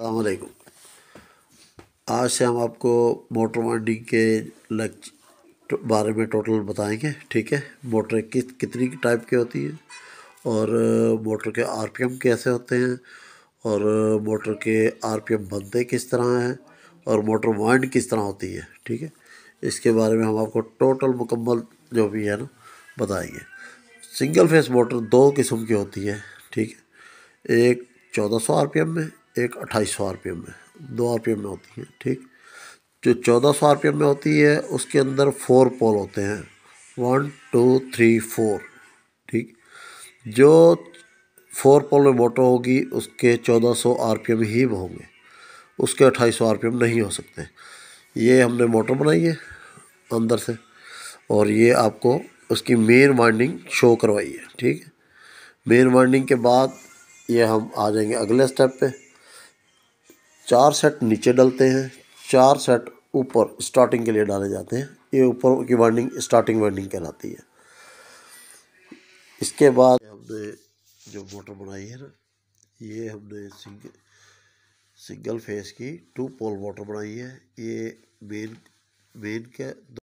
अलैक्म आज से हम आपको मोटर वाइंडिंग के लक्ष बारे में टोटल बताएंगे ठीक है मोटर किस कितनी टाइप की होती है और मोटर के आरपीएम कैसे होते हैं और मोटर के आरपीएम बनते किस तरह हैं और मोटर वाइंड किस तरह होती है ठीक है इसके बारे में हम आपको टोटल मुकम्मल जो भी है ना बताएंगे सिंगल फेस मोटर दो किस्म की होती है ठीक है एक चौदह सौ आर में एक अट्ठाईस सौ आर में दो आर में होती है ठीक जो चौदह सौ आर में होती है उसके अंदर फोर पोल होते हैं वन टू थ्री फोर ठीक जो फोर पोल में मोटर होगी उसके चौदह सौ आर ही होंगे उसके अट्ठाईस सौ आर नहीं हो सकते ये हमने मोटर बनाई है अंदर से और ये आपको उसकी मेन वाइंडिंग शो करवाई है ठीक है मेन वाइंडिंग के बाद ये हम आ जाएंगे अगले स्टेप पे चार सेट नीचे डलते हैं चार सेट ऊपर स्टार्टिंग के लिए डाले जाते हैं ये ऊपर की वाइंडिंग स्टार्टिंग वाइंडिंग कहलाती है इसके बाद हमने जो मोटर बनाई है ना ये हमने सिंग, सिंगल फेस की टू पोल मोटर बनाई है ये मेन मेन के